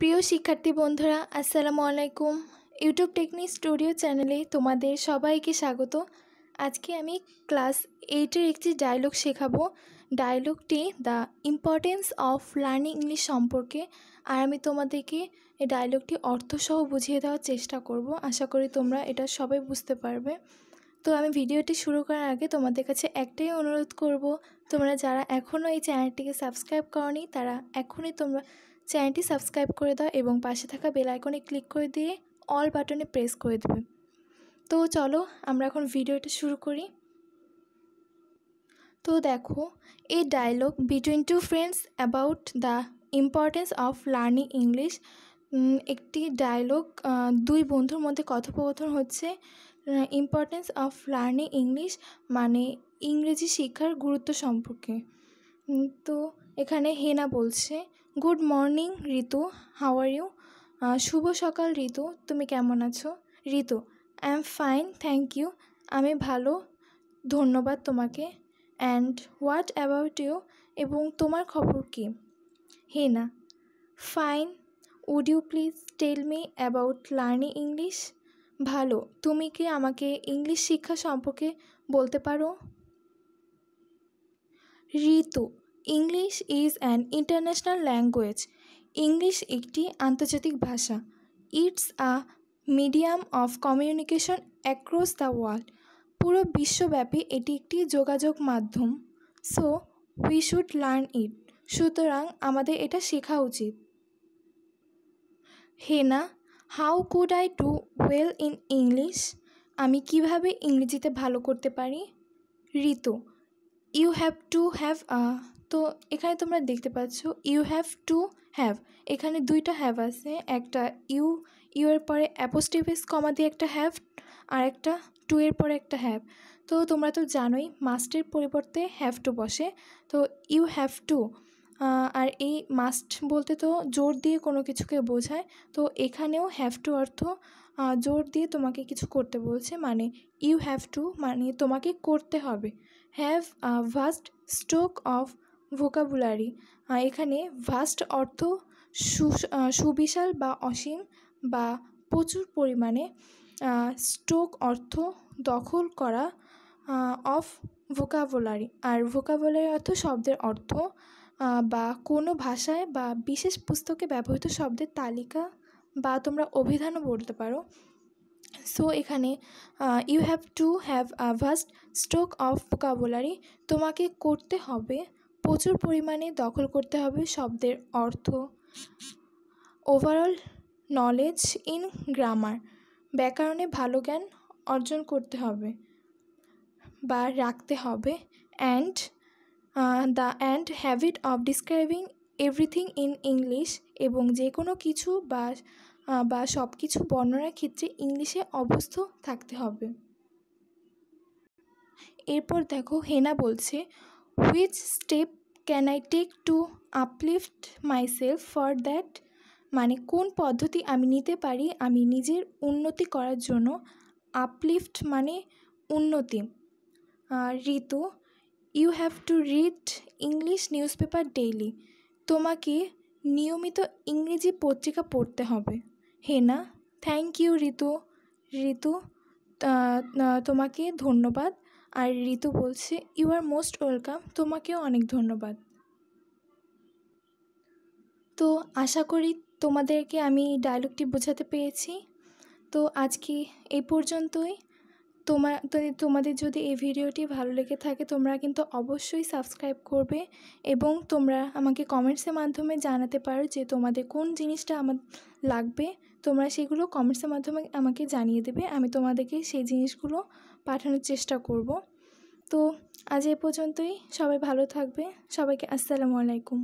প্রিয় শিক্ষার্থী বন্ধুরা আসসালামু আলাইকুম ইউটিউব টেকনিক স্টুডিও চ্যানেলে তোমাদের সবাইকে স্বাগত আজকে আমি ক্লাস এইটের একটি ডায়লগ শেখাবো ডায়লগটি the importance of learning English সম্পর্কে আর আমি তোমাদেরকে এই ডায়লগটি অর্থসহ বুঝিয়ে দেওয়ার চেষ্টা করব আশা করি তোমরা এটা সবাই বুঝতে পারবে তো আমি ভিডিওটি শুরু করার আগে তোমাদের কাছে একটাই অনুরোধ করব তোমরা যারা এখনও এই চ্যানেলটিকে সাবস্ক্রাইব করনি তারা এখনই তোমরা চ্যানেলটি সাবস্ক্রাইব করে দাও এবং পাশে থাকা বেল আইকনে ক্লিক করে দিয়ে অল বাটনে প্রেস করে দেবে তো চলো আমরা এখন ভিডিওটা শুরু করি তো দেখো এই dialogue between two friends about the importance of learning English একটি ডায়লগ দুই বন্ধুর মধ্যে কথোপকথন হচ্ছে ইম্পর্টেন্স অফ লার্নিং ইংলিশ মানে ইংরেজি শিক্ষার গুরুত্ব সম্পর্কে তো এখানে হেনা বলছে good morning Ritu how are you শুভ সকাল ঋতু তুমি কেমন আছো Ritu I am fine thank you আমি ভালো ধন্যবাদ তোমাকে অ্যান্ড হোয়াট অ্যাবাউট ইউ এবং তোমার খবর কী Hena fine would you please tell me about learning English ভালো তুমি কি আমাকে ইংলিশ শিক্ষা সম্পর্কে বলতে পারো Ritu English is an international language English একটি আন্তর্জাতিক ভাষা it's a medium of communication across the world পুরো বিশ্বব্যাপী এটি একটি যোগাযোগ মাধ্যম so we should learn it সুতরাং আমাদের এটা শেখা উচিত Hena how could I do well in English আমি কিভাবে ইংরেজিতে ভালো করতে পারি ঋতু you have to have a তো এখানে তোমরা দেখতে পাচ্ছ ইউ হ্যাভ টু হ্যাভ এখানে দুইটা হ্যাভ আছে একটা ইউ ইউ এর পরে অ্যাপোস্টিভিস কমা দিয়ে একটা হ্যাভ আর একটা টু এর পরে একটা হ্যাভ তো তোমরা তো জানোই মাস্টের পরিবর্তে হ্যাভ টু বসে তো ইউ হ্যাভ টু আর এই মাস্ট বলতে তো জোর দিয়ে কোনো কিছুকে বোঝায় তো এখানেও হ্যাভ টু অর্থ জোর দিয়ে তোমাকে কিছু করতে বলছে মানে ইউ হ্যাভ টু মানে তোমাকে করতে হবে have a vast stroke of vocabulary এখানে ভাস্ট অর্থ সুবিশাল বা অসীম বা প্রচুর পরিমাণে স্ট্রোক অর্থ দখল করা অফ ভোকাবুলারি আর ভোকাবুলারি অর্থ শব্দের অর্থ বা কোনো ভাষায় বা বিশেষ পুস্তকে ব্যবহৃত শব্দের তালিকা বা তোমরা অভিধানও বলতে পারো সো এখানে you have to have a vast stroke of vocabulary তোমাকে করতে হবে প্রচুর পরিমাণে দখল করতে হবে শব্দের অর্থ ওভারঅল নলেজ ইন গ্রামার ব্যাকরণে ভালো জ্ঞান অর্জন করতে হবে বা রাখতে হবে and the and habit of describing everything in English এবং যে কোনো কিছু বা বা সব কিছু বর্ণনার ক্ষেত্রে ইংলিশে অভ্যস্ত থাকতে হবে এরপর দেখো হেনা বলছে which step can I take to uplift myself for that মানে কোন পদ্ধতি আমি নিতে পারি আমি নিজের উন্নতি করার জন্য আপলিফ্ট মানে উন্নতি Ritu you have to read English newspaper daily তোমাকে নিয়মিত ইংরেজি পত্রিকা পড়তে হবে হেনা থ্যাংক ইউ ঋতু ঋতু তোমাকে ধন্যবাদ আর ঋতু বলছে ইউ আর মোস্ট ওয়েলকাম তোমাকেও অনেক ধন্যবাদ তো আশা করি তোমাদেরকে আমি ডায়লগটি বোঝাতে পেরেছি তো আজকে এই পর্যন্তই তোমার তোমাদের যদি এই ভিডিওটি ভালো লেগে থাকে তোমরা কিন্তু অবশ্যই সাবস্ক্রাইব করবে এবং তোমরা আমাকে কমেন্টসের মাধ্যমে জানাতে পারো যে তোমাদের কোন জিনিসটা আমার লাগবে তোমরা সেগুলো কমেন্টসের মাধ্যমে আমাকে জানিয়ে দেবে আমি তোমাদেরকে সেই জিনিসগুলো পাঠানোর চেষ্টা করব তো আজ এ পর্যন্তই সবাই ভালো থাকবে সবাইকে আসসালামু আলাইকুম